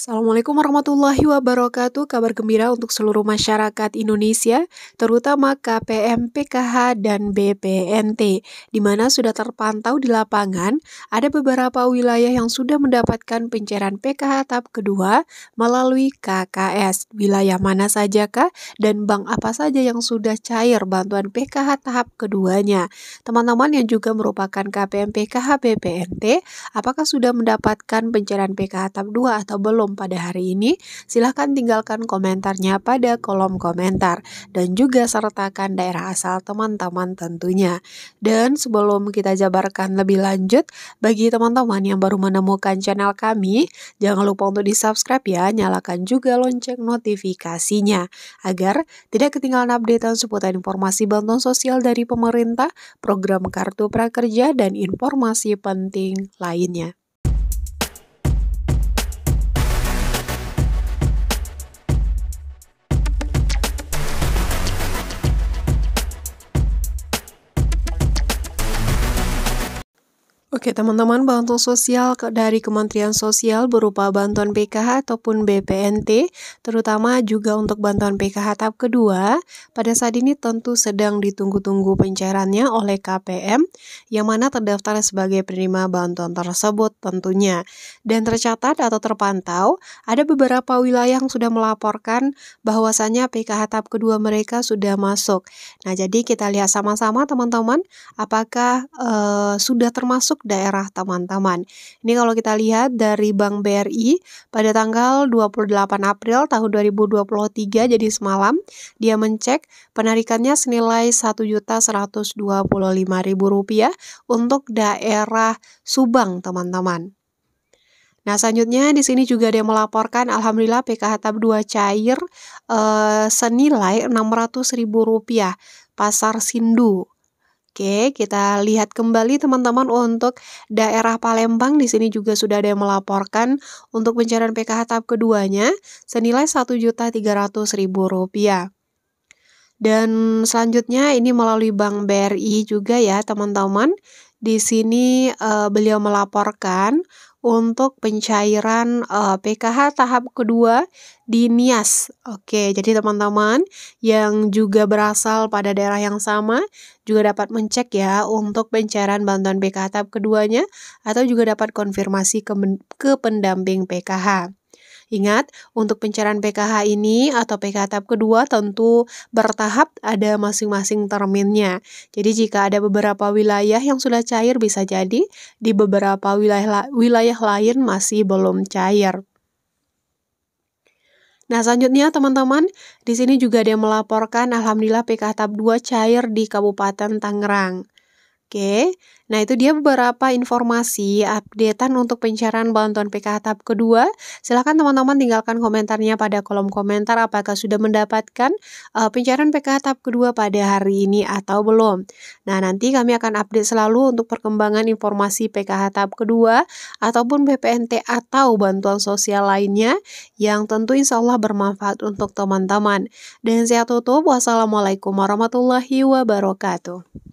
Assalamualaikum warahmatullahi wabarakatuh. Kabar gembira untuk seluruh masyarakat Indonesia, terutama KPM, PKH, dan BPNT, di mana sudah terpantau di lapangan ada beberapa wilayah yang sudah mendapatkan pencairan PKH tahap kedua melalui KKS. Wilayah mana sajakah dan bank apa saja yang sudah cair bantuan PKH tahap keduanya? Teman-teman yang juga merupakan KPM, PKH, BPNT, apakah sudah mendapatkan pencairan PKH tahap 2 atau belum? pada hari ini, silahkan tinggalkan komentarnya pada kolom komentar dan juga sertakan daerah asal teman-teman tentunya. Dan sebelum kita jabarkan lebih lanjut, bagi teman-teman yang baru menemukan channel kami, jangan lupa untuk di-subscribe ya, nyalakan juga lonceng notifikasinya agar tidak ketinggalan update dan seputar informasi bantuan sosial dari pemerintah, program kartu prakerja dan informasi penting lainnya. Oke teman-teman, bantuan sosial dari Kementerian Sosial berupa bantuan PKH ataupun BPNT, terutama juga untuk bantuan PKH tahap kedua, pada saat ini tentu sedang ditunggu-tunggu pencairannya oleh KPM, yang mana terdaftar sebagai penerima bantuan tersebut tentunya. Dan tercatat atau terpantau, ada beberapa wilayah yang sudah melaporkan bahwasannya PKH tahap kedua mereka sudah masuk. Nah jadi kita lihat sama-sama teman-teman, apakah uh, sudah termasuk untuk daerah teman-teman. Ini kalau kita lihat dari Bank BRI pada tanggal 28 April tahun 2023 jadi semalam dia mencek penarikannya senilai Rp1.125.000 untuk daerah Subang, teman-teman. Nah, selanjutnya di sini juga dia melaporkan alhamdulillah PKH tab 2 cair eh, senilai Rp600.000 pasar Sindu. Oke, kita lihat kembali teman-teman untuk daerah Palembang di sini juga sudah ada yang melaporkan untuk pencarian PKH tahap keduanya senilai Rp1.300.000. Dan selanjutnya ini melalui Bank BRI juga ya teman-teman. Di sini eh, beliau melaporkan untuk pencairan uh, eh, PKH tahap kedua di Nias. Oke, jadi teman-teman yang juga berasal pada daerah yang sama juga dapat mencek ya untuk pencairan bantuan PKH tahap keduanya atau juga dapat konfirmasi ke, ke pendamping PKH. Ingat, untuk pencairan PKH ini atau PKH tahap kedua tentu bertahap ada masing-masing terminnya. Jadi jika ada beberapa wilayah yang sudah cair bisa jadi di beberapa wilayah wilayah lain masih belum cair. Nah, selanjutnya teman-teman, di sini juga ada yang melaporkan alhamdulillah PKH tahap 2 cair di Kabupaten Tangerang. Oke, nah itu dia beberapa informasi updatean untuk pencarian bantuan PKH tahap kedua. Silahkan teman-teman tinggalkan komentarnya pada kolom komentar apakah sudah mendapatkan uh, pencarian PKH tahap kedua pada hari ini atau belum. Nah nanti kami akan update selalu untuk perkembangan informasi PKH tahap kedua ataupun BPNT atau bantuan sosial lainnya yang tentu insya Allah bermanfaat untuk teman-teman. Dan saya tutup, wassalamualaikum warahmatullahi wabarakatuh.